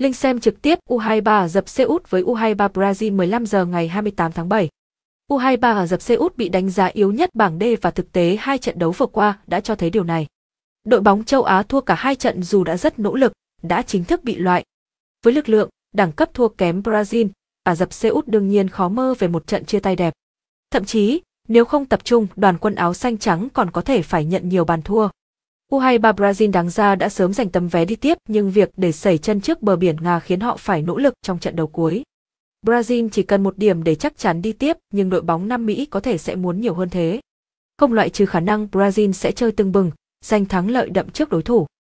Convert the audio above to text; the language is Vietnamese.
Link xem trực tiếp U23 ở dập Seoul với U23 Brazil 15 giờ ngày 28 tháng 7. U23 ở dập Seoul bị đánh giá yếu nhất bảng D và thực tế hai trận đấu vừa qua đã cho thấy điều này. Đội bóng châu Á thua cả hai trận dù đã rất nỗ lực, đã chính thức bị loại. Với lực lượng, đẳng cấp thua kém Brazil, Ả Rập Xê Út đương nhiên khó mơ về một trận chia tay đẹp. Thậm chí, nếu không tập trung, đoàn quân áo xanh trắng còn có thể phải nhận nhiều bàn thua. U23 Brazil đáng ra đã sớm giành tấm vé đi tiếp nhưng việc để xảy chân trước bờ biển Nga khiến họ phải nỗ lực trong trận đấu cuối. Brazil chỉ cần một điểm để chắc chắn đi tiếp nhưng đội bóng Nam Mỹ có thể sẽ muốn nhiều hơn thế. Không loại trừ khả năng Brazil sẽ chơi tưng bừng, giành thắng lợi đậm trước đối thủ.